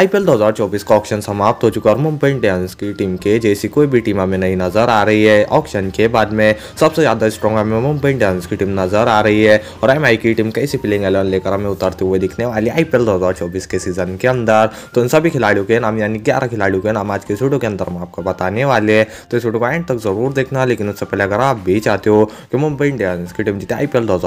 IPL 2024 का auction समाप्त हो चुका और मुंबई इंडियंस की टीम के जैसी कोई भी टीम हमें नहीं नजर आ रही है ऑक्शन के बाद में सबसे ज्यादा स्ट्रॉन्ग हमें मुंबई इंडियंस की टीम नजर आ रही है और एम की टीम कैसी प्लेइंग एलेवन लेकर हमें उतरते हुए दिखने वाली आई पी के सीजन के अंदर तो इन सभी खिलाड़ियों के नाम यानी ग्यारह खिलाड़ियों के नाम आज के वीडियो के अंदर हम आपको बताने वाले हैं तो इस वीडियो को एंड तक जरूर देखना लेकिन उससे पहले अगर आप भी चाहते हो कि मुंबई इंडियंस की टीम जीते आईपीएल दो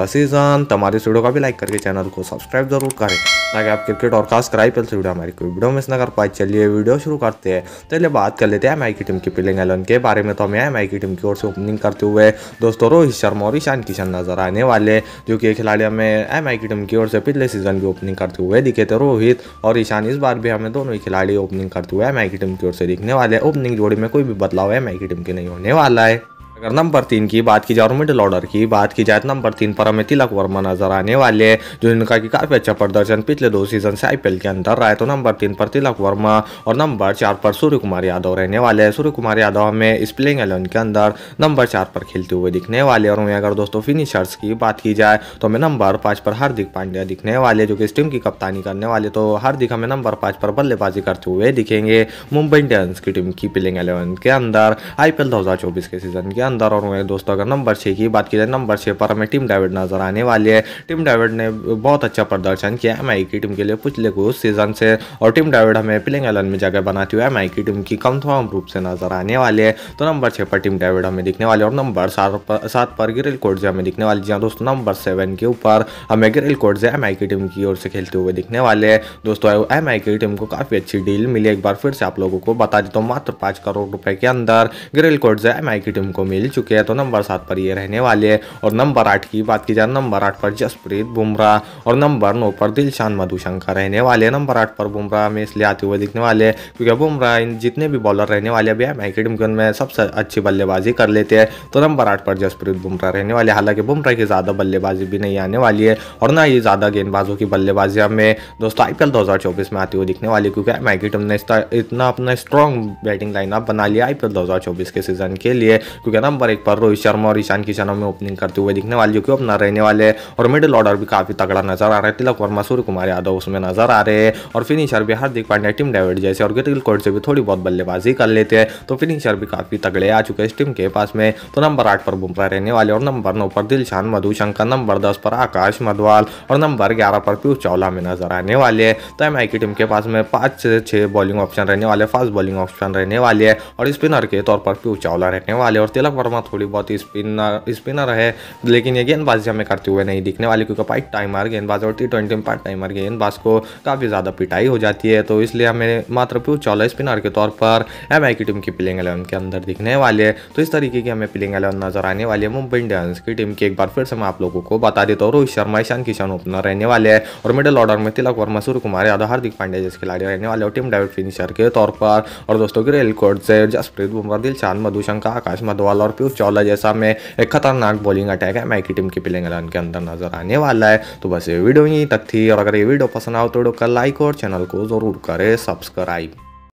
का सीजन तो हमारे इस वीडियो का भी लाइक करके चैनल को सब्सक्राइब जरूर करें ताकि आप क्रिकेट और खास कराई से वीडियो हमारी कोई वीडियो मिस ना कर पाए चलिए वीडियो शुरू करते हैं तो चलिए बात कर लेते हैं एम की टीम की प्लेइंग एलेवन के बारे में तो हमें एम की टीम की ओर से ओपनिंग करते हुए दोस्तों रोहित शर्मा और ईशान किशन नजर आने वाले जो कि खिलाड़ी हमें एम की टीम की ओर से पिछले सीजन की ओपनिंग करते हुए दिखे थे रोहित और ईशान इस बार भी हमें दोनों ही खिलाड़ी ओपनिंग करते हुए एम की टीम की ओर से दिखने वाले ओपनिंग जोड़ी में कोई भी बदलाव एम की टीम के नहीं होने वाला है अगर नंबर तीन की बात की जाए और मिडिल ऑर्डर की बात की जाए तो नंबर तीन पर हमें तिलक वर्मा नजर आने वाले हैं जो इनका की काफ़ी अच्छा प्रदर्शन पिछले दो सीजन से आईपीएल के अंदर रहा है तो नंबर तीन पर तिलक वर्मा और नंबर चार पर सूर्य कुमार यादव रहने वाले हैं सूर्य कुमार यादव हमें इस प्लेइंग एलेवन के अंदर नंबर चार पर खेलते हुए दिखने वाले और वहीं अगर दोस्तों फिनिशर्स की बात की जाए तो हमें नंबर पाँच पर हार्दिक पांड्या दिखने वाले जो कि इस टीम की कप्तानी करने वाले तो हार्दिक हमें नंबर पाँच पर बल्लेबाजी करते हुए दिखेंगे मुंबई इंडियंस की टीम की प्लेइंग एलेवन के अंदर आईपीएल दो के सीजन के अंदर और दोस्तों अगर नंबर छः की बात की जाए नंबर छः पर हमें टीम डेविड नजर आने वाली है टीम डेविड ने बहुत अच्छा प्रदर्शन किया एम की टीम के लिए पिछले कुछ सीजन से और टीम डेविड हमें प्लेइंग एलन में जगह बनाती हुई एम की टीम की कंफर्म रूप से नजर आने वाली है तो नंबर छः पर टीम डेविड हमें दिखने वाली और नंबर सात पर सात पर गिरिल हमें दिखने वाली जहाँ दोस्तों नंबर सेवन के ऊपर हमें गिरिल जो एम की टीम की ओर से खेलते हुए दिखने वाले हैं दोस्तों एम की टीम को काफ़ी अच्छी डील मिली एक बार फिर से आप लोगों को बता देता हूँ मात्र पाँच करोड़ रुपए के अंदर गिरिल जो एम की टीम को मिली मिल चुके हैं तो नंबर सात पर ये रहने वाले हैं और नंबर आठ की बात की जाए नंबर आठ पर जसप्रीत बुमराह और नंबर नौ पर दिलशान मधुशंकर रहने वाले हैं नंबर आठ पर बुमराह में इसलिए आते हुए दिखने वाले हैं क्योंकि बुमराह इन जितने भी बॉलर रहने वाले अभी एम एकेडमी में सबसे अच्छी बल्लेबाजी कर लेते हैं तो नंबर आठ पर जसप्रीत बुमराह रहने वाले हालांकि बुमराह की ज़्यादा बल्लेबाजी भी नहीं आने वाली है और ना ही ज़्यादा गेंदबाजों की बल्लेबाजी हमें दोस्तों आई पी में आती हुई दिखने वाली क्योंकि एम ने इतना अपना स्ट्रॉन्ग बैटिंग लाइनअप बना लिया आई पी के सीज़न के लिए क्योंकि ना फार्म पर एक पर रोहित शर्मा और ईशान किशनों में ओपनिंग करते हुए दिखने वाले जो कि अपना रहने वाले और मिडिल ऑर्डर भी काफी तगड़ा नजर आ रहा है तिलक वर्मा सूर्य कुमार यादव उसमें नजर आ रहे हैं और फिनिशर भी हार्दिक पांड्या टीम डेविड जैसे और गिटिल कोर्ट से भी थोड़ी बहुत बल्लेबाजी कर लेते हैं तो फिनिशर भी काफी तगड़े आ चुके हैं इस टीम के पास में तो नंबर आठ पर बुमराह रहने वाले और नंबर नौ पर दिलशान मधुशंकर नंबर दस पर आकाश मधवाल और नंबर ग्यारह पर पीयूष चावला में नजर आने वाले हैं तो एम की टीम के पास में पांच से छह बॉलिंग ऑप्शन रहने वाले फास्ट बॉलिंग ऑप्शन रहने वाले और स्पिनर के तौर पर पीयूष चावला रहने वाले और तिलक वर्मा थोड़ी बहुत स्पिनर स्पिनर है लेकिन ये गेंदबाजी हमें करते हुए नहीं दिखने वाली क्योंकि टाइम आर गेंदबाज और टी ट्वेंटी में पार्ट आर गेंदबाज को काफ़ी ज़्यादा पिटाई हो जाती है तो इसलिए हमें मात्र प्यू चौला स्पिनर के तौर पर एम की टीम की प्लेइंग एलेवन के अंदर दिखने वाले है तो इस तरीके की हमें प्लेइंग एलेवन नजर आने वाली है मुंबई इंडियंस की टीम की एक बार फिर से मैं आप लोगों को बता देता हूँ रोहित शर्मा ईशान किशन ओपनर रहने वाले हैं और मिडिल ऑर्डर में तिलक वर्मा सूर्य कुमार यादव हार्दिक पांड्या जैसे खिलाड़ी रहने वाले और टीम डेविड फिनिशर के तौर पर और दोस्तों की रेल कोर्ट से जसप्रीत बुमराह दिलशान मधुशंका आकाश मधवाल वाला और पीयूष चावला जैसा में एक खतरनाक बॉलिंग अटैक है मैकी की टीम की पिलिंग एलेवन के अंदर नजर आने वाला है तो बस ये वीडियो यहीं तक थी और अगर ये वीडियो पसंद आओ तो वीडियो का लाइक और चैनल को जरूर करें सब्सक्राइब